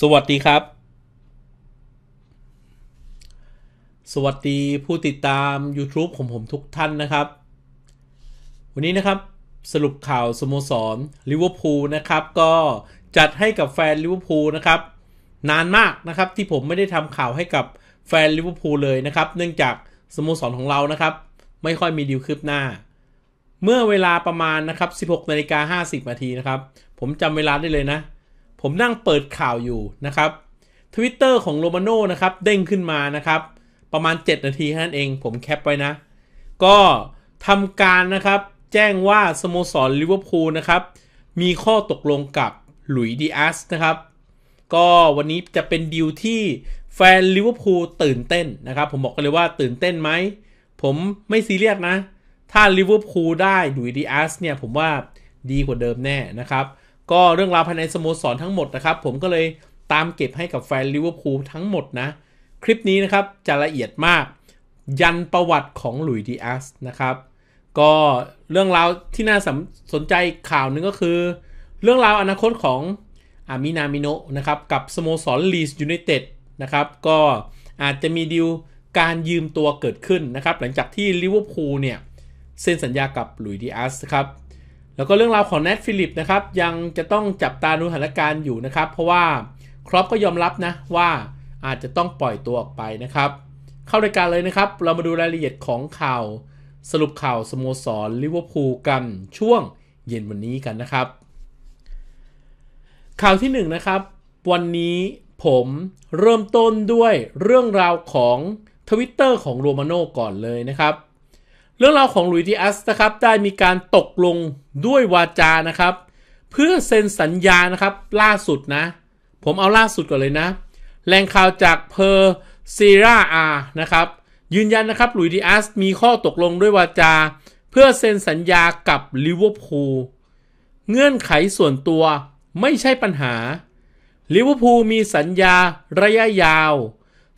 สวัสดีครับ สวัสดีผู้ติดตาม YouTube ของผมทุกท่านนะครับ วันนี้นะครับสรุปข่าวสโมสรลิเวอร์พูลนะครับก็จัดให้กับแฟนลิเวอร์พูลนะครับนานมากนะครับ ที่ผมไม่ได้ทำข่าวให้กับแฟนลิเวอร์พูลเลยนะครับ เนื่องจากสโมสรของเรานะครับ ไม่ค่อยมีดีลคืบหน้า เมื่อเวลาประมาณนะครับ 16นาฬิกา50นาทีนะครับ ผมจำเวลาได้เลยนะผมนั่งเปิดข่าวอยู่นะครับ Twitter ของโรมาโน่นะครับ เด้งขึ้นมานะครับ ประมาณ 7 นาทีแค่นั้นเองผมแคปไว้นะ ก็ทำการนะครับ แจ้งว่า สโมสรลิเวอร์พูลนะครับ มีข้อตกลงกับ หลุยดีอัสนะครับ ก็วันนี้จะเป็นดีลที่แฟนลิเวอร์พูลตื่นเต้นนะครับ ผมบอกกันเลยว่าตื่นเต้นไหม ผมไม่ซีเรียสนะ ถ้าลิเวอร์พูลได้ หลุยดีอัสเนี่ย ผมว่าดีกว่าเดิมแน่นะครับก็เรื่องราวภายในสโมสรทั้งหมดนะครับ ผมก็เลยตามเก็บให้กับแฟนลิเวอร์พูลทั้งหมดนะ คลิปนี้นะครับจะละเอียดมากยันประวัติของหลุยส์ดิอัสนะครับ ก็เรื่องราวที่น่าสนใจข่าวนึงก็คือ เรื่องราวอนาคตของอามินา มิโนนะครับกับสโมสรลีสยูไนเต็ดนะครับ ก็อาจจะมีดีลการยืมตัวเกิดขึ้นนะครับหลังจากที่ลิเวอร์พูลเนี่ยเซ็นสัญญากับหลุยส์ดิอัสครับแล้วก็เรื่องราวของแนทฟิลิปนะครับยังจะต้องจับตาดูสถานการณ์อยู่นะครับ เพราะว่าครอปก็ยอมรับนะว่าอาจจะต้องปล่อยตัวออกไปนะครับเข้ารายการเลยนะครับ เรามาดูรายละเอียดของข่าวสรุปข่าวสโมสรลิเวอร์พูลกันช่วงเย็นวันนี้กันนะครับ ข่าวที่1นนะครับวันนี้ผมเริ่มต้นด้วยเรื่องราวของทวิตเตอร์ของโรมาโน่ก่อนเลยนะครับเรื่องราวของหลุยดิอัสนะครับได้มีการตกลงด้วยวาจานะครับ เพื่อเซ็นสัญญานะครับล่าสุดนะ ผมเอาล่าสุดก่อนเลยนะ แรงข่าวจากเพอร์ซีราอานะครับยืนยันนะครับหลุยดิอัสมีข้อตกลงด้วยวาจาเพื่อเซ็นสัญญากับลิเวอร์พูลเงื่อนไขส่วนตัวไม่ใช่ปัญหา ลิเวอร์พูลมีสัญญาระยะยาว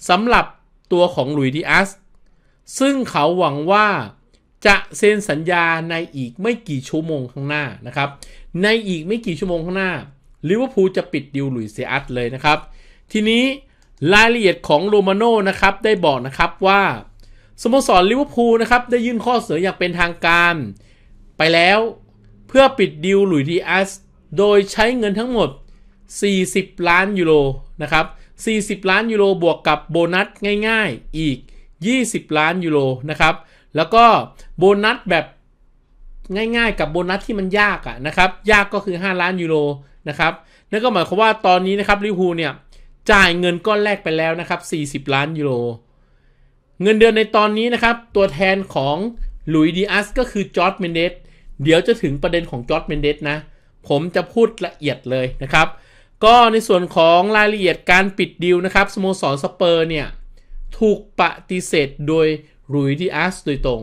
สำหรับตัวของหลุยดิอัสซึ่งเขาหวังว่าจะเซ็นสัญญาในอีกไม่กี่ชั่วโมงข้างหน้านะครับ ในอีกไม่กี่ชั่วโมงข้างหน้า ลิเวอร์พูลจะปิดดิวหลุยเซอัตเลยนะครับ ทีนี้รายละเอียดของโรมาโน่นะครับ ได้บอกนะครับว่าสโมสรลิเวอร์พูลนะครับ ได้ยื่นข้อเสนออย่างเป็นทางการ ไปแล้วเพื่อปิดดิวหลุยดีอัสโดยใช้เงินทั้งหมด 40ล้านยูโรนะครับ40ล้านยูโรบวกกับโบนัสง่ายๆอีก 20 ล้านยูโรนะครับแล้วก็โบนัสแบบง่ายๆ กับโบนัสที่มันยากอะนะครับยากก็คือ 5 ล้านยูโรนะครับนั่นก็หมายความว่าตอนนี้นะครับลิฟพูเนี่ยจ่ายเงินก้อนแรกไปแล้วนะครับ40 ล้านยูโรเงินเดือนในตอนนี้นะครับตัวแทนของลุยดิอัสก็คือจอร์ดเมนเดสเดี๋ยวจะถึงประเด็นของจอร์ดเมนเดสนะผมจะพูดละเอียดเลยนะครับก็ในส่วนของรายละเอียดการปิดดีลนะครับสโมสรสเปอร์เนี่ยถูกปฏิเสธโดยลุยดิอาสโดยตรง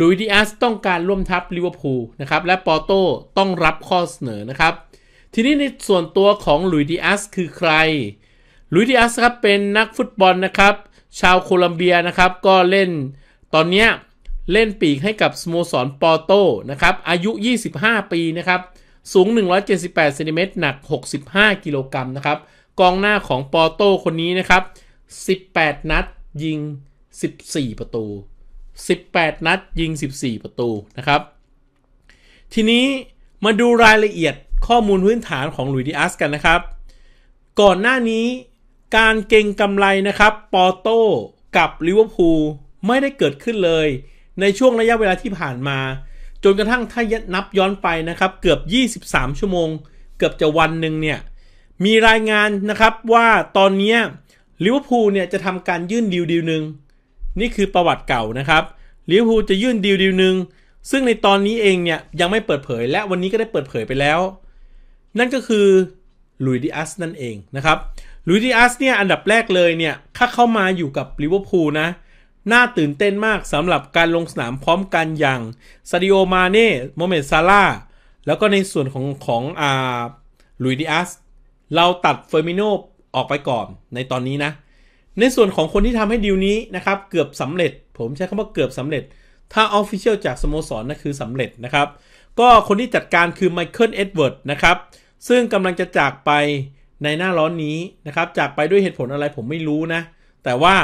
ลุยดิอาสต้องการร่วมทัพลิเวอร์พูลนะครับ และปอโต้ต้องรับข้อเสนอนะครับ ทีนี้ในส่วนตัวของลุยดิอาสคือใคร ลุยดิอาสครับเป็นนักฟุตบอลนะครับ ชาวโคลัมเบียนะครับ ก็เล่น ตอนนี้เล่นปีกให้กับสโมสรปอโต้นะครับ อายุ 25 ปีนะครับ สูง 178ซนเมตรหนัก 65 กิโลกรัมนะครับ กองหน้าของปอโต้คนนี้นะครับ18 นัดยิง14 ประตู 18 นัด ยิง 14 ประตู นะครับ ทีนี้มาดูรายละเอียดข้อมูลพื้นฐานของลุยดิอัสกันนะครับ ก่อนหน้านี้การเก่งกำไรนะครับ ปอโต้กับลิเวอร์พูลไม่ได้เกิดขึ้นเลย ในช่วงระยะเวลาที่ผ่านมา จนกระทั่งถ้านับย้อนไปนะครับ เกือบ 23 ชั่วโมง เกือบจะวันหนึ่งเนี่ย มีรายงานนะครับว่าตอนนี้ลิเวอร์พูลเนี่ยจะทำการยื่นดีลดีลหนึ่งนี่คือประวัติเก่านะครับลิเวอร์พูลจะยื่นดีลดีลหนึ่งซึ่งในตอนนี้เองเนี่ย ยังไม่เปิดเผยและวันนี้ก็ได้เปิดเผยไปแล้ว นั่นก็คือลุยดิอัสนั่นเองนะครับลุยดิอัสเนี่ยอันดับแรกเลยเนี่ยถ้าเข้ามาอยู่กับลิเวอร์พูลนะ น่าตื่นเต้นมากสำหรับการลงสนามพร้อมกันอย่างซาดิโอมาเน่ โมเมดซาร่าแล้วก็ในส่วนของของอาลุยดิอัสเราตัดเฟอร์มิโนออกไปก่อน ในตอนนี้นะในส่วนของคนที่ทำให้ดีลนี้นะครับเกือบสำเร็จ ผมใช้คำว่าเกือบสำเร็จถ้าออฟฟิเชียลจากสโมสรนั่นคือสำเร็จนะครับ ก็คนที่จัดการคือไมเคิลเอ็ดเวิร์ดนะครับ ซึ่งกำลังจะจากไปในหน้าร้อนนี้นะครับ จากไปด้วยเหตุผลอะไรผมไม่รู้นะ แต่ว่า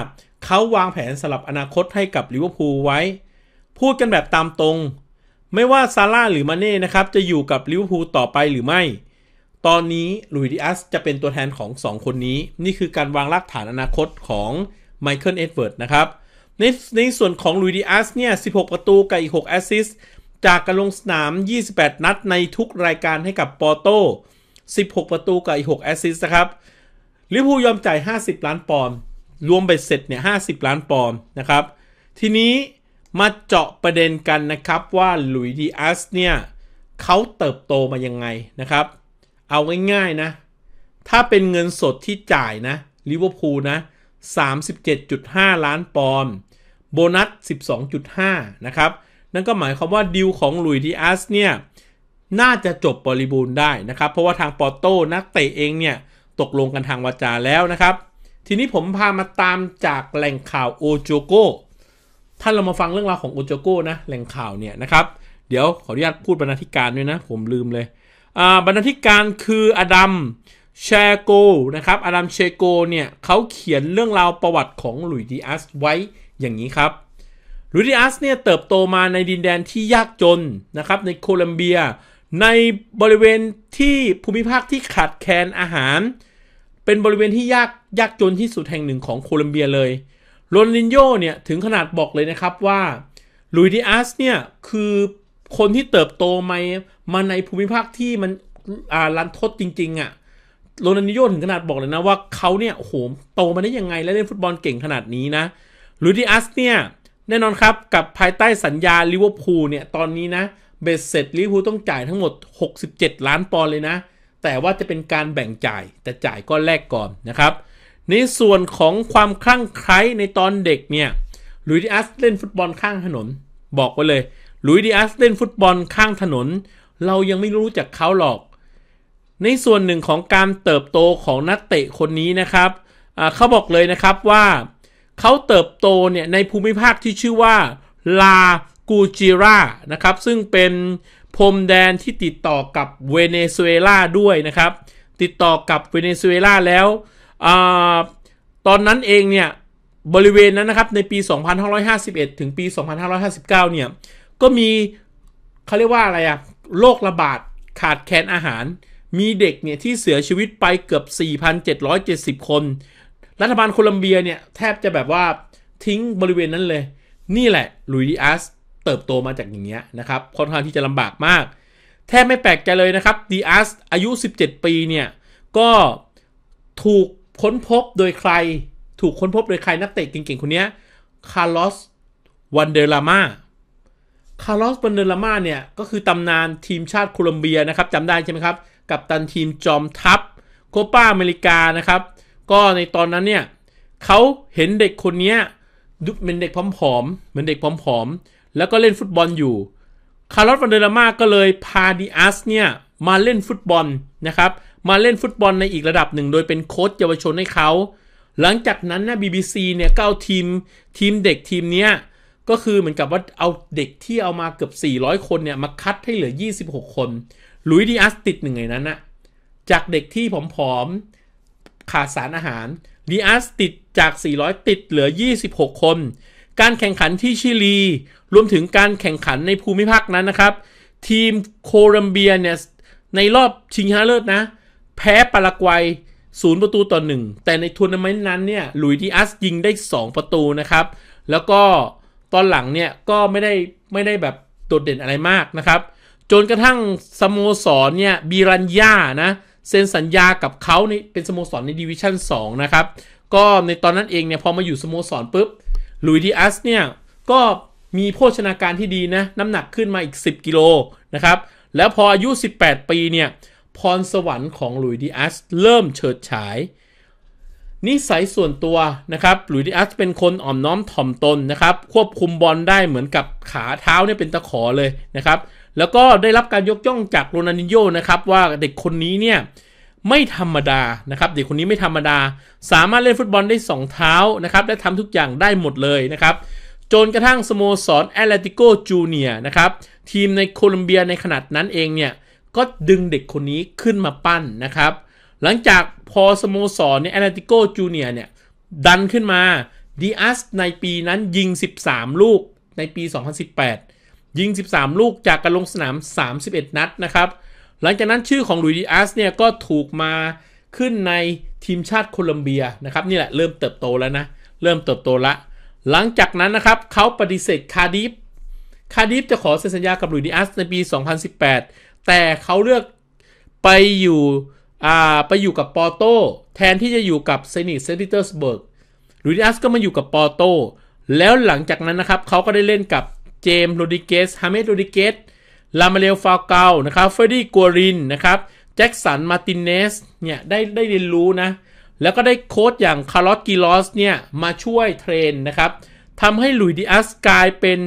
เขาวางแผนสลับอนาคตให้กับลิเวอร์พูลไว้ พูดกันแบบตามตรง ไม่ว่าซาร่าหรือมาเน่นะครับ จะอยู่กับลิเวอร์พูลต่อไปหรือไม่ตอนนี้ลุยดิอัสจะเป็นตัวแทนของ 2 คนนี้ นี่คือการวางรากฐานอนาคตของไมเคิลเอ็ดเวิร์ดนะครับ ในในส่วนของลุยดิอัสเนี่ย 16 ประตูกับอีก 6 แอสซิสต์จากการลงสนาม 28 นัดในทุกรายการให้กับปอร์โต16 ประตูกับอีก 6 แอสซิสต์นะครับลิเวอร์พูลยอมจ่าย50 ล้านปอนด์รวมไปเสร็จเนี่ย50 ล้านปอนด์นะครับ ทีนี้มาเจาะประเด็นกันนะครับว่าลุยดิอัสเนี่ยเขาเติบโตมายังไงนะครับเอาง่ายๆนะ ถ้าเป็นเงินสดที่จ่ายนะลิเวอร์พูลนะ 37.5 ล้านปอนด์โบนัส12.5 นะครับ นั่นก็หมายความว่าดิวของลุยดิอัสเนี่ย น่าจะจบบริบูรณ์ได้นะครับ เพราะว่าทางปอโต้นักเตะเองเนี่ย ตกลงกันทางวาจาแล้วนะครับ ทีนี้ผมพามาตามจากแหล่งข่าวโอโจโกท่านเรามาฟังเรื่องราวของโอโจโกนะแหล่งข่าวเนี่ยนะครับ เดี๋ยวขออนุญาตพูดบรรณาธิการด้วยนะผมลืมเลยบรรณาธิการคืออดัมเชโกนะครับอดัมเชโกเนี่ยเขาเขียนเรื่องราวประวัติของหลุยดิอัสไว้อย่างนี้ครับหลุยดิอัสเนี่ยเติบโตมาในดินแดนที่ยากจนนะครับในโคลัมเบีย ในบริเวณที่ภูมิภาคที่ขาดแคลนอาหาร เป็นบริเวณที่ยากยากจนที่สุดแห่งหนึ่งของโคลัมเบียเลยโรนลินโยเนี่ยถึงขนาดบอกเลยนะครับว่าลุยดิอัสเนี่ยคือคนที่เติบโตมามาในภูมิภาคที่มันอ่ารันทดจริงๆอะ่ะโรนันโยถึงขนาดบอกเลยนะ ว่าเขาเนี่ยโหโตมาได้ยังไงและเล่นฟุตบอลเก่งขนาดนี้นะลูดิอัสเนี่ย แน่นอนครับกับภายใต้สัญญาลิเวอร์พูลเนี่ยตอนนี้นะ เบสเสร็จลิเวอร์พูลต้องจ่ายทั้งหมด 67 ล้านปอนด์เลยนะ แต่ว่าจะเป็นการแบ่งจ่ายแต่จ่ายก็แลกก่อนนะครับในส่วนของความคลั่งไคล้ในตอนเด็กเนี่ยลูดิอัสเล่นฟุตบอลข้างถนนบอกไว้เลยลุยดิอัสเล่นฟุตบอลข้างถนน เรายังไม่รู้จักเขาหรอก ในส่วนหนึ่งของการเติบโตของนักเตะคนนี้นะครับเขาบอกเลยนะครับว่าเขาเติบโตเนี่ยในภูมิภาคที่ชื่อว่าลากูจิรานะครับ ซึ่งเป็นพรมแดนที่ติดต่อกับเวเนซุเอลาด้วยนะครับ ติดต่อกับเวเนซุเอลาแล้ว ตอนนั้นเองเนี่ย บริเวณนั้นนะครับในปี 2551 ถึงปี 2559 เนี่ยก็มีเขาเรียกว่าอะไรอะโรคระบาดขาดแคลนอาหาร มีเด็กเนี่ย ที่เสียชีวิตไปเกือบ 4,770 คน รัฐบาลโคลัมเบียเนี่ย แทบจะแบบว่าทิ้งบริเวณนั้นเลย นี่แหละลุยดิอัสเติบโตมาจากอย่างเงี้ยนะครับ ค่อนข้างที่จะลำบากมาก แทบไม่แปลกใจเลยนะครับดิอัสอายุ 17 ปีเนี่ย ก็ถูกค้นพบโดยใคร ถูกค้นพบโดยใครนักเตะเก่งๆ คนนี้คาร์ลอสวันเดลามาคาร์ลอสเบเนลามาเนี่ยก็คือตำนานทีมชาติโคลอมเบียนะครับจำได้ใช่ไหมครับ กับตันทีมจอมทัพโคปาอเมริกา นะครับ ก็ในตอนนั้นเนี่ยเขาเห็นเด็กคนนี้ดูเป็นเด็กผอมๆเหมือนเด็กผอมๆ แล้วก็เล่นฟุตบอลอยู่คาร์ลอสเันเดลามาก็เลยพาดิอัสเนี่ย มาเล่นฟุตบอล นะครับ มาเล่นฟุตบอลในอีกระดับหนึ่งโดยเป็นโค้ชเยาวชนให้เขาหลังจากนั้นนะ BBC เนี่ยก็เอาทีมทีมเด็กทีมเนี้ยก็คือเหมือนกับว่าเอาเด็กที่เอามาเกือบ 400 คนเนี่ย มาคัดให้เหลือ 26 คนลุยดีอัสติดหนึ่งในนั้นนะจากเด็กที่ผอมๆขาดสารอาหาร ดีอัสติดจาก 400 ติดเหลือ 26 คน การแข่งขันที่ชิลี รวมถึงการแข่งขันในภูมิภาคนั้นนะครับ ทีมโคลัมเบียเนี่ย ในรอบชิงชนะเลิศนะ แพ้ปารากวัย0ประตูต่อ 1 แต่ในทัวร์นาเมนต์นั้นเนี่ยลุยดีอัสยิงได้ 2 ประตูนะครับ แล้วก็ตอนหลังเนี่ยก็ไม่ได้ไม่ได้แบบโดดเด่นอะไรมากนะครับ จนกระทั่งสโมสรเนี่ยบีรัญญานะ เซ็นสัญญากับเขาในเป็นสโมสรในดิวิชั่น2นะครับก็ในตอนนั้นเองเนี่ยพอมาอยู่สโมสรปุ๊บลุยดิอัสเนี่ยก็มีโภชนาการที่ดีนะน้ำหนักขึ้นมาอีก 10 กิโลนะครับ แล้วพออายุ 18 ปีเนี่ยพรสวรรค์ของลุยดิอัสเริ่มเฉิดฉายนิสัยส่วนตัวนะครับ หลุยส์ดิอัสเป็นคนอ่อนน้อมถ่อมตนนะครับ ควบคุมบอลได้เหมือนกับขาเท้าเนี่ยเป็นตะขอเลยนะครับ แล้วก็ได้รับการยกย่องจากโรนัลดินโญนะครับว่าเด็กคนนี้เนี่ยไม่ธรรมดานะครับเด็กคนนี้ไม่ธรรมดา สามารถเล่นฟุตบอลได้2เท้านะครับและทำทุกอย่างได้หมดเลยนะครับจนกระทั่งสโมสรแอตเลติโกจูเนียนะครับทีมในโคลอมเบียในขนาดนั้นเองเนี่ยก็ดึงเด็กคนนี้ขึ้นมาปั้นนะครับหลังจากพอสโมสรเนี่ยแอตเลติโกจูเนียเนี่ยดันขึ้นมาดิอัสในปีนั้นยิง 13 ลูกในปี 2018 ยิง 13 ลูกจากการลงสนาม 31 นัดนะครับ หลังจากนั้นชื่อของลุยดิอัสเนี่ยก็ถูกมาขึ้นในทีมชาติโคลอมเบียนะครับนี่แหละ เริ่มเติบโตแล้วนะ เริ่มเติบโตละหลังจากนั้นนะครับเขาปฏิเสธคาดิฟคาดิฟจะขอเซ็นสัญญากับลุยดิอัสในปี 2018 แต่เขาเลือกไปอยู่ไปอยู่กับปอโตแทนที่จะอยู่กับเซนิตเซนติเตอร์สเบิร์กลูดิอัสก็มาอยู่กับปอโตแล้วหลังจากนั้นนะครับเขาก็ได้เล่นกับเจมส์โรดิเกส ฮามมสโรดิเกสลามาเลฟาวเกลนะครับ เฟรดดี้กัวริน นะครับ แจ็คสันมาตินเนส เนี่ยได้ได้เรียนรู้นะ แล้วก็ได้โค้ชอย่างคาร์ลอสกิลอสเนี่ย มาช่วยเทรนนะครับ ทำให้ลุยดิอัสกลายเป็น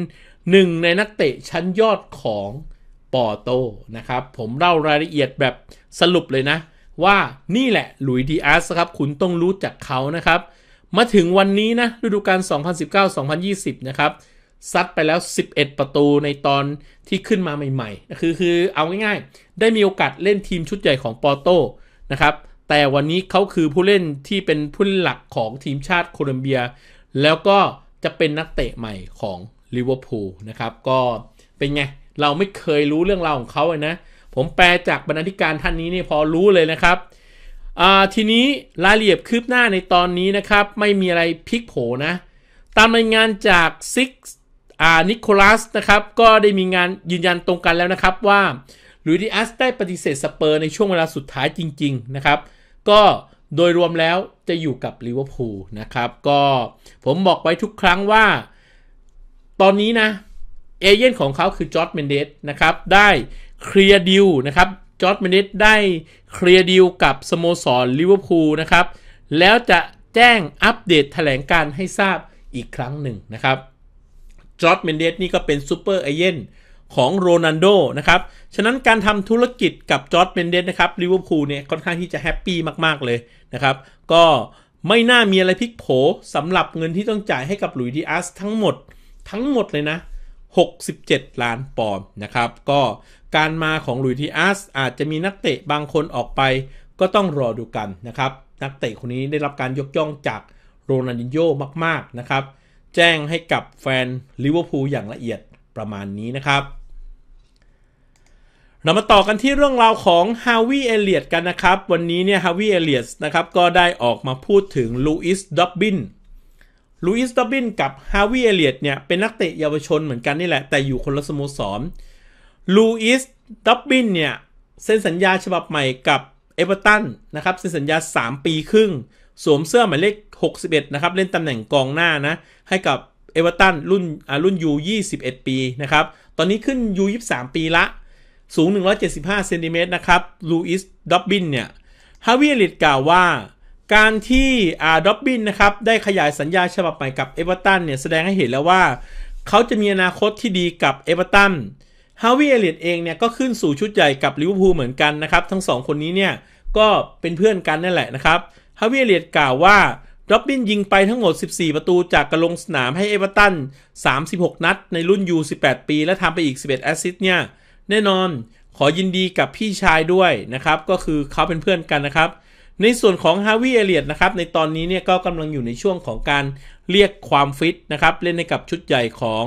หนึ่งในนักเตะชั้นยอดของปอโตนะครับ ผมเล่ารายละเอียดแบบสรุปเลยนะว่านี่แหละหลุยดีอาสครับคุณต้องรู้จักเขานะครับ มาถึงวันนี้นะฤดูกาล 2019-2020 นะครับ ซัดไปแล้ว 11 ประตูในตอนที่ขึ้นมาใหม่ๆ คือคือเอาง่ายๆ ได้มีโอกาสเล่นทีมชุดใหญ่ของปอโตนะครับแต่วันนี้เขาคือผู้เล่นที่เป็นผู้หลักของทีมชาติโคลอมเบีย แล้วก็จะเป็นนักเตะใหม่ของลิเวอร์พูลนะครับ ก็เป็นไงเราไม่เคยรู้เรื่องราวของเขาเลยนะผมแปลจากบรรณาธิการท่านนี้นี่พอรู้เลยนะครับทีนี้รายละเอียดคืบหน้าในตอนนี้นะครับ ไม่มีอะไรพลิกโผนะ ตามรายงานจากซิกนิโคลัสนะครับ ก็ได้มีงานยืนยันตรงกันแล้วนะครับว่าลุยดิอัสได้ปฏิเสธสเปอร์ในช่วงเวลาสุดท้ายจริงๆนะครับ ก็โดยรวมแล้วจะอยู่กับลิเวอร์พูลนะครับ ก็ผมบอกไว้ทุกครั้งว่าตอนนี้นะเอเย่นของเขาคือจอร์ดเมนเดสนะครับได้เคลียร์ดิวนะครับจอร์ดมินิสได้เคลียร์ดิวกับ สโมสรลิเวอร์พูลนะครับ แล้วจะแจ้งอัปเดตแถลงการ ให้ทราบอีกครั้งหนึ่งนะครับจอร์ดเมนเดสนี่ก็เป็นซูเปอร์เอเย่นของ โรนันโดนะครับ ฉะนั้นการทำธุรกิจกับจอร์ดเมนเดสนะครับลิเวอร์พูล เนี่ย ค่อนข้างที่จะแฮปปี้มากๆ เลยนะครับ ก็ไม่น่ามีอะไรพลิกโผสำหรับเงินที่ต้องจ่ายให้กับหลุยส์ดิอาสทั้งหมดทั้งหมดเลยนะ67ล้านปอนด์นะครับก็การมาของลุยทิอาสอาจจะมีนักเตะบางคนออกไป ก็ต้องรอดูกันนะครับ นักเตะคนนี้ได้รับการยกย่องจากโรนัลดินโย่มากๆนะครับแจ้งให้กับแฟนลิเวอร์พูลอย่างละเอียดประมาณนี้นะครับ เรามาต่อกันที่เรื่องราวของฮาวิเอเลียตกันนะครับ วันนี้เนี่ยฮาวิเอเลียตนะครับก็ได้ออกมาพูดถึงลูอิสดอบบินลูอิสดอบบินกับฮาวิเอเลียตเนี่ยเป็นนักเตะเยาวชนเหมือนกันนี่แหละ แต่อยู่คนละสโมสรลูอิสดับบิน เนี่ย เซ็นสัญญาฉบับใหม่กับเอเวอร์ตันนะครับ เซ็นสัญญา 3 ปีครึ่ง สวมเสื้อหมายเลข61 นะครับ เล่นตำแหน่งกองหน้านะ ให้กับเอเวอร์ตันรุ่น อ่า รุ่นยู21ปีนะครับ ตอนนี้ขึ้นยู23ปีละ สูง 175เซนติเมตรนะครับ ลูอิสดับบิน เนี่ย ฮาวิเอลิตกล่าวว่า การที่อาดับบินนะครับ ได้ขยายสัญญาฉบับใหม่กับเอเวอร์ตัน เนี่ย แสดงให้เห็นแล้วว่า เขาจะมีอนาคตที่ดีกับเอเวอร์ตันฮาวิเอเลียตเองเนี่ยก็ขึ้นสู่ชุดใหญ่กับลิเวอร์พูลเหมือนกันนะครับ ทั้งสองคนนี้เนี่ยก็เป็นเพื่อนกันนั่นแหละนะครับฮาวิเอเลียตกล่าวว่าด็อบบินยิงไปทั้งหมด 14 ประตูจากกระลงสนามให้เอเวอร์ตัน 36 นัดในรุ่น U18 ปี และทำไปอีก 11 แอสซิสต์เนี่ย แน่นอนขอยินดีกับพี่ชายด้วยนะครับ ก็คือเขาเป็นเพื่อนกันนะครับ ในส่วนของฮาวิเอเลียตนะครับในตอนนี้เนี่ยก็กำลังอยู่ในช่วงของการเรียกความฟิตนะครับเล่นในกับชุดใหญ่ของ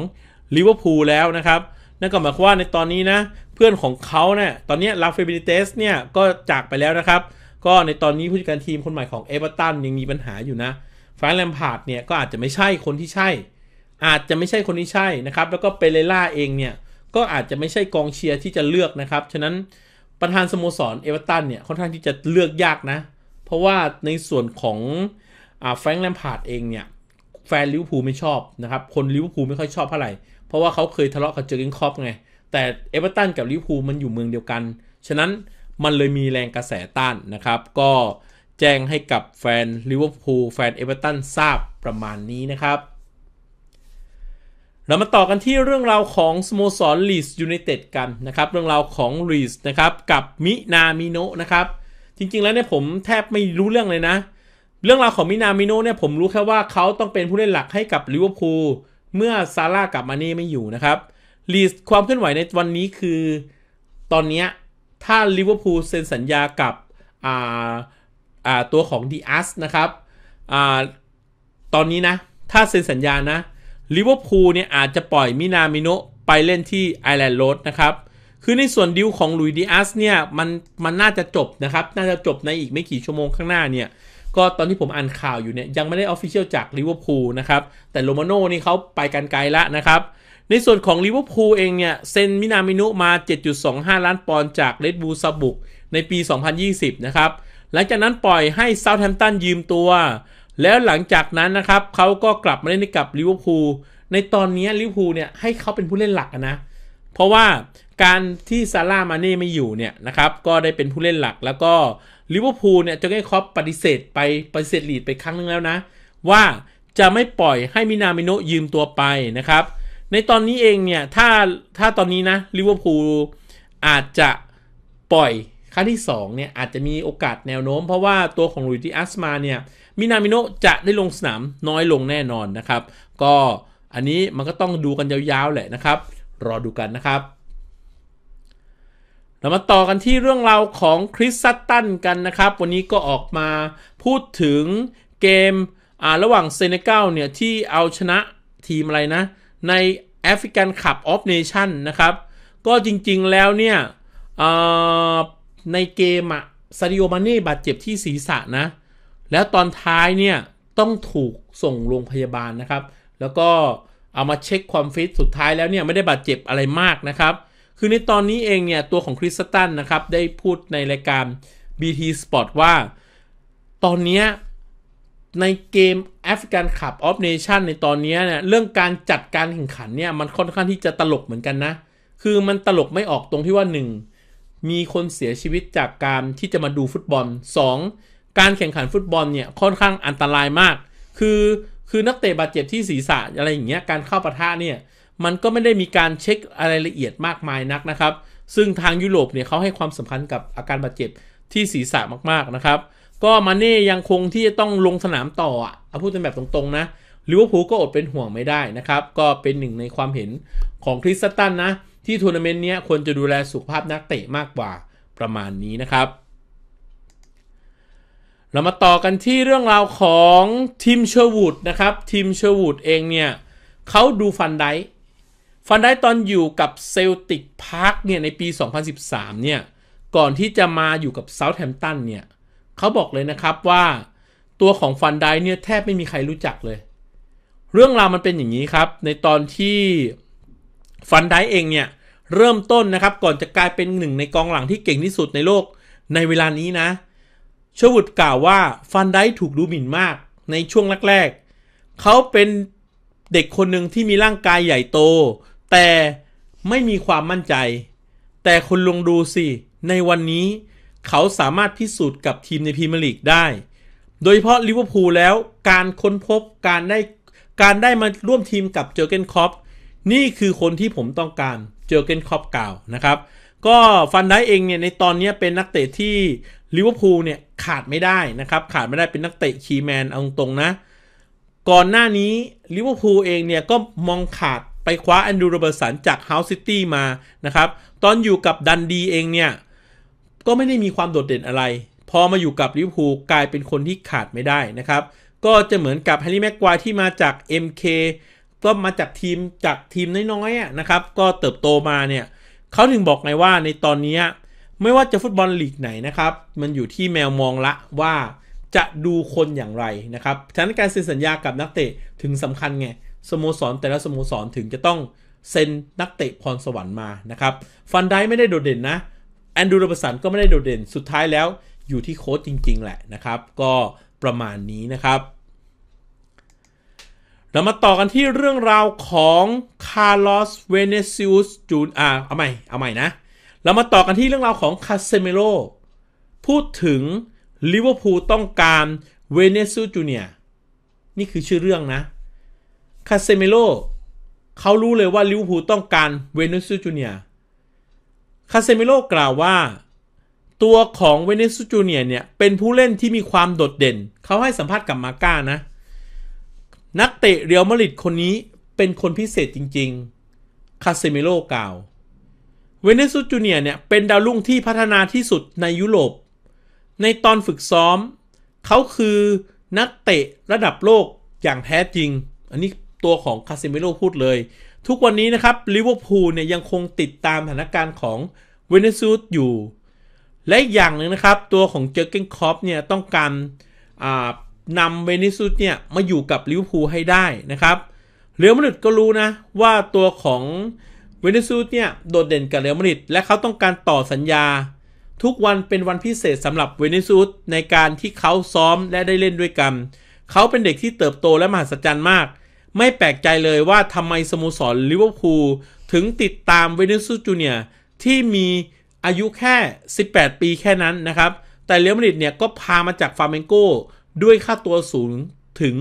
ลิเวอร์พูลแล้วนะครับนั่นก็หมายความว่าในตอนนี้นะเพื่อนของเขาเนี่ยตอนนี้ลาเฟเบนิเตสเนี่ยก็จากไปแล้วนะครับ ก็ในตอนนี้ผู้จัดการทีมคนใหม่ ของเอเวอร์ตันยังมีปัญหาอยู่นะฟรานแลมพาร์ดเนี่ยก็อาจจะไม่ใช่คนที่ใช่อาจจะไม่ใช่คนที่ใช่นะครับแล้วก็เปเรล่าเองเนี่ยก็อาจจะไม่ใช่กองเชียร์ที่จะเลือกนะครับฉะนั้นประธานสโมสรเอเวอร์ตันเนี่ยค่อนข้างที่จะเลือกยากนะเพราะว่าในส่วนของแฟรงค์แลมพาร์ดเองเนี่ยแฟน ลิเวอร์พูลไม่ชอบนะครับคนลิเวอร์พูลไม่ค่อยชอบเท่าไหร่ราะว่าเขาเคยทะเลาะกับเจอร์กิงคอปไง แต่เอเวอร์ตันกับลิเวอร์พูลมันอยู่เมืองเดียวกัน ฉะนั้นมันเลยมีแรงกระแสต้านนะครับ ก็แจ้งให้กับแฟนลิเวอร์พูล แฟนเอเวอร์ตันทราบประมาณนี้นะครับ เรามาต่อกันที่เรื่องราวของสโมสรลีสยูไนเต็ดกันนะครับ เรื่องราวของลีสนะครับ กับมินามิโนะนะครับ จริงๆแล้วเนี่ยผมแทบไม่รู้เรื่องเลยนะ เรื่องราวของมินามิโนะเนี่ยผมรู้แค่ว่าเขาต้องเป็นผู้เล่นหลักให้กับลิเวอร์พูลเมื่อซาร่ากลับมาเน่ไม่อยู่นะครับลีสความเคลื่อนไหวในวันนี้คือ ตอนนี้ถ้าลิเวอร์พูลเซ็นสัญญากับตัวของดีอัสนะครับอตอนนี้นะ ถ้าเซ็นสัญญานะลิเวอร์พูลเนี่ยอาจจะปล่อยมินามิโนไปเล่นที่ไอแลนด์โรดนะครับ คือในส่วนดิวของลุยดีอัสเนี่ยมันมันน่าจะจบนะครับ น่าจะจบในอีกไม่กี่ชั่วโมงข้างหน้าเนี่ยก็ตอนที่ผมอ่านข่าวอยู่เนี่ยยังไม่ได้ออฟฟิเชียลจากลิเวอร์พูลนะครับ แต่โรมาโน่นี่เขาไปกันไกลละนะครับ ในส่วนของลิเวอร์พูลเองเนี่ย เซ็นมินามินุมา 7.25 ล้านปอนด์จากเลดบูซาบุก ในปี 2020 นะครับหลังจากนั้นปล่อยให้เซาท์แฮมป์ตันยืมตัว แล้วหลังจากนั้นนะครับเขาก็กลับมาเล่นกับลิเวอร์พูลในตอนนี้ลิเวอร์พูลเนี่ยให้เขาเป็นผู้เล่นหลักนะ เพราะว่าการที่ซาร่ามาเน่ไม่อยู่เนี่ยนะครับก็ได้เป็นผู้เล่นหลักแล้วก็ลิเวอร์พูลเนี่ยจะให้คคอปปฏิเสธ ไปปฏิเสธลีดไปครั้งนึงแล้วนะว่าจะไม่ปล่อยให้มินามิโนยืมตัวไปนะครับ ในตอนนี้เองเนี่ยถ้าถ้าตอนนี้นะลิเวอร์พูลอาจจะปล่อยครั้งที่2เนี่ย อาจจะมีโอกาสแนวโน้มเพราะว่าตัวของลุยติอัสมาเนี่ยมินามิโนจะได้ลงสนามน้อยลงแน่นอนนะครับ ก็อันนี้มันก็ต้องดูกันยาวๆแหละนะครับ รอดูกันนะครับเรามาต่อกันที่เรื่องราวของคริสซัตตันกันนะครับ วันนี้ก็ออกมาพูดถึงเกมระหว่างเซเนกัลเนี่ย ที่เอาชนะทีมอะไรนะ ในแอฟริกันคัพออฟเนชั่นนะครับ ก็จริงๆแล้วเนี่ยในเกมอะซาดิโอมาเน่บาดเจ็บที่ศีรษะนะ แล้วตอนท้ายเนี่ย ต้องถูกส่งโรงพยาบาลนะครับ แล้วก็เอามาเช็คความฟิตสุดท้ายแล้วเนี่ย ไม่ได้บาดเจ็บอะไรมากนะครับคือในตอนนี้เองเนี่ยตัวของคริสตันนะครับ ได้พูดในรายการ BT Sport ว่า ตอนนี้ในเกมแอฟริกันขับออฟเนชั่นในตอนนี้เนี่ยเรื่องการจัดการแข่งขันเนี่ย มันค่อนข้างที่จะตลกเหมือนกันนะ คือมันตลกไม่ออกตรงที่ว่าหนึ่งมีคนเสียชีวิตจากการที่จะมาดูฟุตบอล 2. การแข่งขันฟุตบอลเนี่ยค่อนข้างอันตรายมาก คือคือนักเตะบาดเจ็บที่ศีรษะอะไรอย่างเงี้ยการเข้าปะทะเนี่ยมันก็ไม่ได้มีการเช็คอะไรละเอียดมากมายนักนะครับ ซึ่งทางยุโรป เนี่ยเขาให้ความสำคัญกับอาการบาดเจ็บที่ศีรษะมากๆนะครับ ก็มาเน่ยังคงที่จะต้องลงสนามต่อเอาพูดเป็นแบบตรงๆ นะลิเวอร์พูลก็อดเป็นห่วงไม่ได้นะครับ ก็เป็นหนึ่งในความเห็นของคริสตันนะ ที่ทัวร์นาเมนต์นี้ควรจะดูแลสุขภาพนักเตะมากกว่า ประมาณนี้นะครับ เรามาต่อกันที่เรื่องราวของทีมเชอร์วูดนะครับ ทีมเชอร์วูดเองเนี่ยเขาดูฟันไดฟันได้ตอนอยู่กับเซลติกพาร์คเนี่ยในปี 2013 เนี่ย ก่อนที่จะมาอยู่กับเซาท์แฮมป์ตันเนี่ยเขาบอกเลยนะครับว่าตัวของฟันได้เนี่ยแทบไม่มีใครรู้จักเลย เรื่องราวมันเป็นอย่างนี้ครับ ในตอนที่ฟันได้เองเนี่ยเริ่มต้นนะครับก่อนจะกลายเป็นหนึ่งในกองหลังที่เก่งที่สุดในโลกในเวลานี้นะเชวุดกล่าวว่าฟันได้ถูกดูหมิ่นมาก ในช่วงแรกๆเขาเป็นเด็กคนหนึ่งที่มีร่างกายใหญ่โตแต่ไม่มีความมั่นใจ แต่คุณลองดูสิ ในวันนี้ เขาสามารถพิสูจน์กับทีมในพรีเมียร์ลีกได้ โดยเฉพาะลิเวอร์พูลแล้วการค้นพบการได้ การได้มาร่วมทีมกับเจอเกนคอปนี่คือคนที่ผมต้องการเจอเกนคอปกล่าวนะครับ ก็ฟันได้เองเนี่ย ในตอนนี้เป็นนักเตะที่ลิเวอร์พูลเนี่ย ขาดไม่ได้นะครับ ขาดไม่ได้เป็นนักเตะคีแมนเอาตรงนะก่อนหน้านี้ลิเวอร์พูลเองเนี่ยก็มองขาดไปคว้าแอนดูโรเบิร์สันจากเฮาส์ซิตี้มานะครับ ตอนอยู่กับดันดีเองเนี่ย ก็ไม่ได้มีความโดดเด่นอะไร พอมาอยู่กับลิเวอร์พูลกลายเป็นคนที่ขาดไม่ได้นะครับ ก็จะเหมือนกับแฮร์รี่แม็กควายที่มาจาก MK ก็มาจากทีมจากทีมน้อยๆนะครับ ก็เติบโตมาเนี่ยเขาถึงบอกไงว่าในตอนนี้ ไม่ว่าจะฟุตบอลลีกไหนนะครับ มันอยู่ที่แมวมองละว่าจะดูคนอย่างไรนะครับฉะนั้นการเซ็นสัญญากับนักเตะถึงสำคัญไงสโมสรแต่ละสโมสรถึงจะต้อง เซ็น นักเตะพรสวรรค์มานะครับฟันไดไม่ได้โดดเด่นนะแอนดูโรบสันก็ไม่ได้โดดเด่นสุดท้ายแล้วอยู่ที่โค้ชจริงๆแหละนะครับ ก็ประมาณนี้นะครับ เรามาต่อกันที่เรื่องราวของคาร์ลอสเวเนซิอุสจูนอ่าเอาใหม่เอาใหม่นะเรามาต่อกันที่เรื่องราวของคาเซเมโรพูดถึงลิเวอร์พูลต้องการเวเนซิอุสจูเนียนี่คือชื่อเรื่องนะคาเซมิโลเขารู้เลยว่าลิวพูต้องการเวนิสุจูเนียคาเซมิโลกล่าวว่าตัวของเวนิสุจูเนียเนี่ยเป็นผู้เล่นที่มีความโดดเด่น เขาให้สัมภาษณ์กับมาก้านะ นักเตะเรียวมาริดคนนี้เป็นคนพิเศษจริงๆ คาเซมิโลกล่าว เวเนซุจูเนียเนี่ยเป็นดาวรุ่งที่พัฒนาที่สุดในยุโรป ในตอนฝึกซ้อมเขาคือนักเตะระดับโลกอย่างแท้จริงอันนี้ตัวของคาซิเมโรพูดเลย ทุกวันนี้นะครับลิเวอร์พูลเนี่ยยังคงติดตามสถานการณ์ของเวเนซุสอยู่ และอย่างหนึ่งนะครับ ตัวของเจอร์เกนคอปเนี่ยต้องการนำเวเนซุสเนี่ยมาอยู่กับลิเวอร์พูลให้ได้นะครับ เรอัลมาดริดก็รู้นะ ว่าตัวของเวเนซุสเนี่ยโดดเด่นกับเรอัลมาดริดและเขาต้องการต่อสัญญา ทุกวันเป็นวันพิเศษสำหรับเวเนซุสในการที่เขาซ้อมและได้เล่นด้วยกัน เขาเป็นเด็กที่เติบโตและมหัศจรรย์มากไม่แปลกใจเลยว่าทำไมสโมสรลิเวอร์พูลถึงติดตามเวนิสุจูเนียที่มีอายุแค่ 18 ปีแค่นั้นนะครับ แต่เรียมดริดเนี่ยก็พามาจากฟาร์เมงโก ด้วยค่าตัวสูงถึง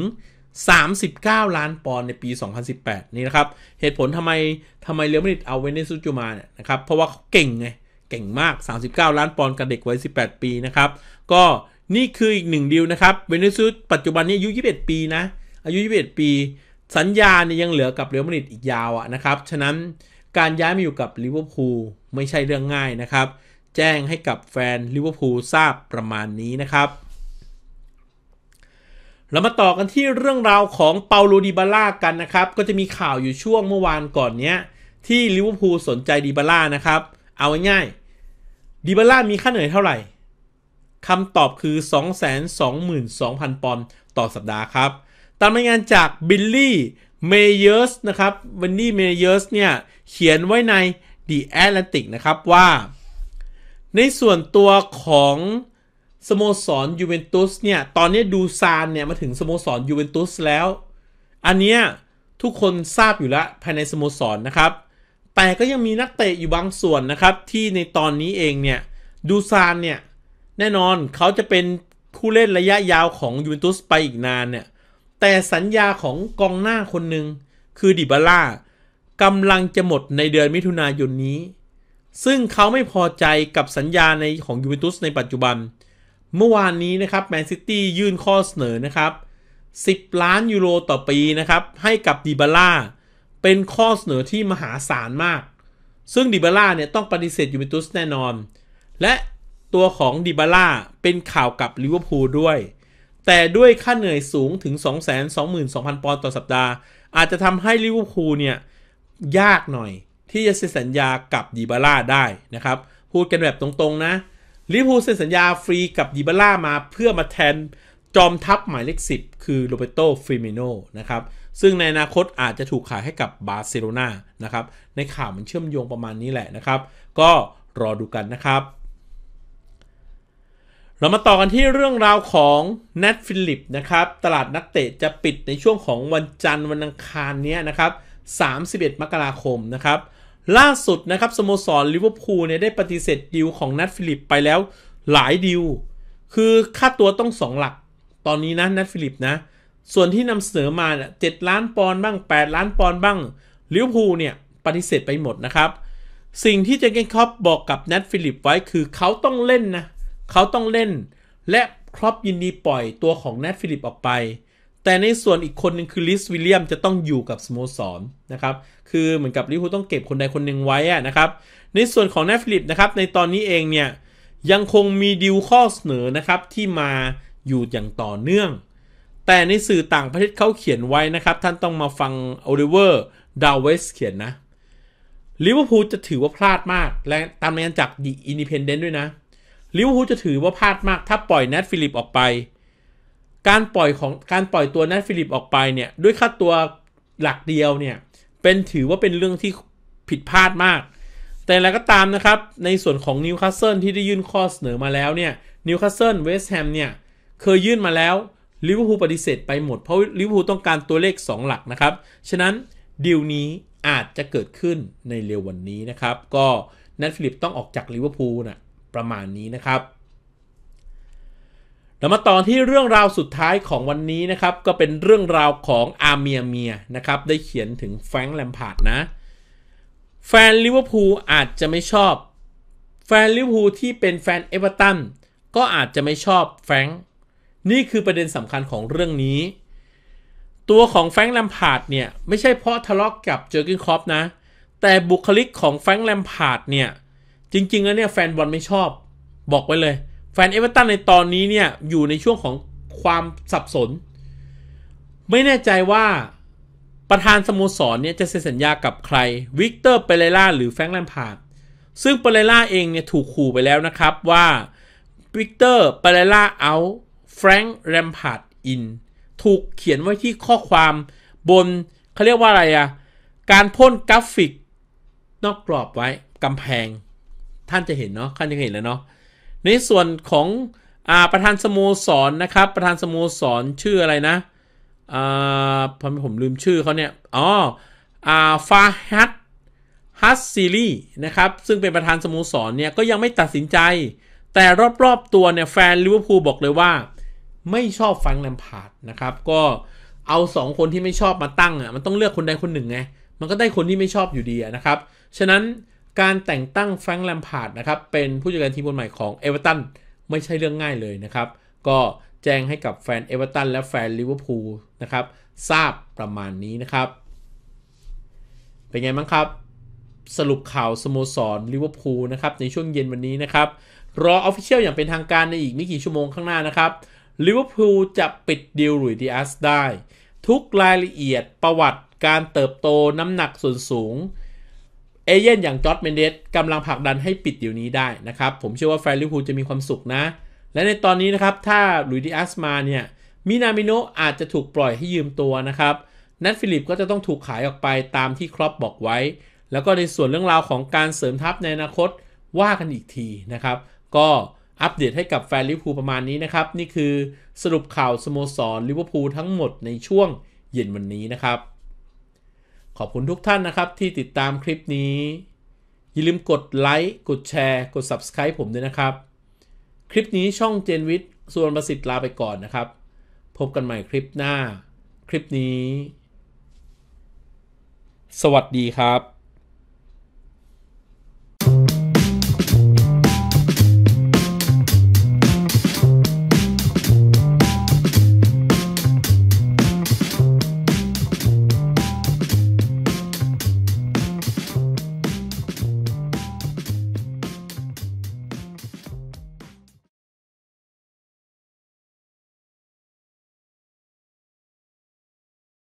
39 ล้านปอนด์ในปี 2018 นี่นะครับ เหตุผลทำไมทำไมเรียมดริดเอาเวนิสุจูมาเนี่ยนะครับเพราะว่าเขาเก่งไงเก่งมาก 39 ล้านปอนด์กับเด็กวัย18 ปีนะครับ ก็นี่คืออีกหนึ่งดีลนะครับเวนิสุปัจจุบันนี้อายุ 21 ปีนะอายุ21ปีสัญญาเนี่ยยังเหลือกับเรอัลมาดริดอีกยาวอะนะครับ ฉะนั้นการย้ายมาอยู่กับลิเวอร์พูลไม่ใช่เรื่องง่ายนะครับ แจ้งให้กับแฟนลิเวอร์พูลทราบประมาณนี้นะครับ เรามาต่อกันที่เรื่องราวของเปาโลดิบาร่ากันนะครับ ก็จะมีข่าวอยู่ช่วงเมื่อวานก่อนเนี้ยที่ลิเวอร์พูลสนใจดิบาร่านะครับ เอาง่ายดิบาร่ามีค่าเหนื่อยเท่าไหร่ คำตอบคือ 222,000 ปอนด์ต่อสัปดาห์ครับตามรายงานจากบิลลี่เมเยอร์สนะครับบิลลี่เมเยอร์สเนี่ยเขียนไว้ใน The Atlantic นะครับ ว่า ในส่วนตัวของ สโมสรยูเวนตุสเนี่ย ตอนนี้ดูซานเนี่ยมาถึงสโมสรยูเวนตุสแล้ว อันเนี้ยทุกคนทราบอยู่แล้ว ภายในสโมสรนนะครับ แต่ก็ยังมีนักเตะอยู่บางส่วนนะครับ ที่ในตอนนี้เองเนี่ยดูซานเนี่ยแน่นอนเขาจะเป็นผู้เล่นระยะยาวของยูเวนตุสไปอีกนานเนี่ยแต่สัญญาของกองหน้าคนหนึ่งคือดิบาร่ากำลังจะหมดในเดือนมิถุนายนนี้ ซึ่งเขาไม่พอใจกับสัญญาในของยูเวนตุสในปัจจุบัน เมื่อวานนี้นะครับแมนซิตี้ยื่นข้อเสนอนะครับ 10 ล้านยูโรต่อปีนะครับ ให้กับดิบาร่าเป็นข้อเสนอที่มหาศาลมาก ซึ่งดิบาร่าเนี่ยต้องปฏิเสธยูเวนตุสแน่นอน และตัวของดิบาร่าเป็นข่าวกับลิเวอร์พูลด้วยแต่ด้วยค่าเหนื่อยสูงถึง 222,000ปอนด์ต่อสัปดาห์ อาจจะทำให้ลิเวอร์พูลเนี่ยยากหน่อยที่จะเซ็นสัญญากับดีบาร่าได้นะครับ พูดกันแบบตรงๆนะลิเวอร์พูลเซ็นสัญญาฟรีกับดีบาร่ามาเพื่อมาแทน จอมทัพหมายเลข10คือโรเบโตฟิเมโนนะครับ ซึ่งในอนาคตอาจจะถูกขายให้กับบาร์เซโลนานะครับ ในข่าวมันเชื่อมโยงประมาณนี้แหละนะครับ ก็รอดูกันนะครับเรามาต่อกันที่เรื่องราวของแนทฟิลิปนะครับตลาดนักเตะจะปิดในช่วงของวันจันทร์วันอังคารนี้นะครับ 31 มกราคมนะครับ ล่าสุดนะครับสโมสรลิเวอร์พูลเนี่ยได้ปฏิเสธดิวของแนทฟิลิปไปแล้วหลายดิวคือค่าตัวต้อง2หลัก ตอนนี้นะแนทฟิลิปนะ ส่วนที่นำเสนอมาเนี่จ็ดล้านปอนด์บ้าง 8 ล้านปอนด์บ้างลิเวอร์พูลเนี่ยปฏิเสธไปหมดนะครับ สิ่งที่เจเกนคอปบอกกับแนทฟิลิปไว้คือเขาต้องเล่นนะเขาต้องเล่นและครอปยินดีปล่อยตัวของแนทฟิลิป ออกไป แต่ในส่วนอีกคนหนึ่งคือลิสวิลเลียมจะต้องอยู่กับสโมสรนนะครับ คือเหมือนกับลิเวอร์ูต้องเก็บคนใดคนหนึ่งไว้นะครับ ในส่วนของแนทฟิลิปนะครับในตอนนี้เองเนี่ยยังคงมีดิวข้อเสนอนะครับที่มาอยู่อย่างต่อเนื่อง แต่ในสื่อต่างประเทศเขาเขียนไว้นะครับท่านต้องมาฟังโอลิเวอร์ดาวเวสเขียนนะลิเวอร์พูลจะถือว่าพลาดมากและตามรายงานจากดีอินดิเพนเดนต์ด้วยนะลิเวอร์พูลจะถือว่าพลาดมาก ถ้าปล่อยแนทฟิลิปออกไป การปล่อยของการปล่อยตัวแนทฟิลิปออกไปเนี่ยด้วยค่าตัวหลักเดียวเนี่ยเป็นถือว่าเป็นเรื่องที่ผิดพลาดมาก แต่แล้วก็ตามนะครับในส่วนของนิวคาสเซิลที่ได้ยื่นข้อเสนอมาแล้วเนี่ยนิวคาสเซิลเวสต์แฮมเนี่ยเคยยื่นมาแล้วลิเวอร์พูลปฏิเสธไปหมดเพราะลิเวอร์พูลต้องการตัวเลข 2 หลักนะครับฉะนั้นดีลนี้อาจจะเกิดขึ้นในเร็ววันนี้นะครับก็นทฟิลิปต้องออกจากลิเวอร์พูลนะประมาณนี้นะครับแล้วมาต่อที่เรื่องราวสุดท้ายของวันนี้นะครับ ก็เป็นเรื่องราวของอาเมียเมียนะครับได้เขียนถึงแฟงแลมพาร์ดนะแฟนลิเวอร์พูลอาจจะไม่ชอบ แฟนลิเวอร์พูลที่เป็นแฟนเอเวอร์ตันก็อาจจะไม่ชอบแฟงนี่คือประเด็นสำคัญของเรื่องนี้ ตัวของแฟงแลมพาร์ดเนี่ย ไม่ใช่เพราะทะเลาะกกับเจอร์กินคอปนะแต่บุคลิกของแฟงแลมพาร์ดเนี่ยจริงๆ แล้วเนี่ยแฟนบอลไม่ชอบ บอกไว้เลย แฟนเอเวอเรตันในตอนนี้เนี่ยอยู่ในช่วงของความสับสน ไม่แน่ใจว่าประธานสโมสรเนี่ยจะเซ็นสัญญากับใครวิกเตอร์เปเรล่าหรือแฟรงค์แลมพาร์ดซึ่งเปเรล่าเองเนี่ยถูกขู่ไปแล้วนะครับว่าวิกเตอร์เปเรล่าเอาแฟรงค์แลมพาร์ดอินถูกเขียนไว้ที่ข้อความบนเขาเรียกว่าอะไรอะการพ่นกราฟิก นอกกรอบไว้กำแพงท่านจะเห็นเนาะท่านจะเห็นแล้วเนาะในส่วนของอประธานสโมสรนนะครับ ประธานสโมสรชื่ออะไรนะอผมผมลืมชื่อเขาเนี่ย อ๋ออาฟาฮัตฮัสซีรีนะครับ ซึ่งเป็นประธานสโมสรเนี่ย ก็ยังไม่ตัดสินใจ แต่รอบ ๆ ตัวเนี่ยแฟนลิเวอร์พูลบอกเลยว่า ไม่ชอบฟังแลมพาร์ดนะครับก็เอา 2 คนที่ไม่ชอบมาตั้งอ่ะมันต้องเลือกคนใดคนหนึ่งไงมันก็ได้คนที่ไม่ชอบอยู่ดีนะครับฉะนั้นการแต่งตั้งแฟรงค์แลมพาร์ดนะครับ เป็นผู้จัดการทีมคนใหม่ของเอเวอร์ตันไม่ใช่เรื่องง่ายเลยนะครับ ก็แจ้งให้กับแฟนเอเวอร์ตันและแฟนลิเวอร์พูลนะครับ ทราบประมาณนี้นะครับ เป็นไงบ้างครับ สรุปข่าวสโมสรลิเวอร์พูลนะครับ ในช่วงเย็นวันนี้นะครับ รอออฟฟิเชียลอย่างเป็นทางการในอีกไม่กี่ชั่วโมงข้างหน้านะครับลิเวอร์พูลจะปิดดีลหรุยดิอัสได้ ทุกรายละเอียดประวัติการเติบโตน้ำหนักส่วนสูงเอเย่นอย่างจอร์ดเมนเดสกำลังผลักดันให้ปิดเดี๋ยวนี้ได้นะครับ ผมเชื่อว่าแฟนลิเวอร์พูลจะมีความสุขนะ และในตอนนี้นะครับถ้าลุยดิอัสมาเนี่ยมินามิโนอาจจะถูกปล่อยให้ยืมตัวนะครับนัทฟิลิปก็จะต้องถูกขายออกไปตามที่ครอปบอกไว้ แล้วก็ในส่วนเรื่องราวของการเสริมทัพในอนาคตว่ากันอีกทีนะครับ ก็อัปเดตให้กับแฟนลิเวอร์พูลประมาณนี้นะครับนี่คือสรุปข่าวสโมสรลิเวอร์พูลทั้งหมดในช่วงเย็นวันนี้นะครับขอบคุณทุกท่านนะครับที่ติดตามคลิปนี้อย่าลืมกดไลค์กดแชร์กด Subscribe ผมด้วยนะครับ คลิปนี้ช่องเจนวิทย์ส่วนประสิทธิ์ลาไปก่อนนะครับ พบกันใหม่คลิปหน้า คลิปนี้ สวัสดีครับ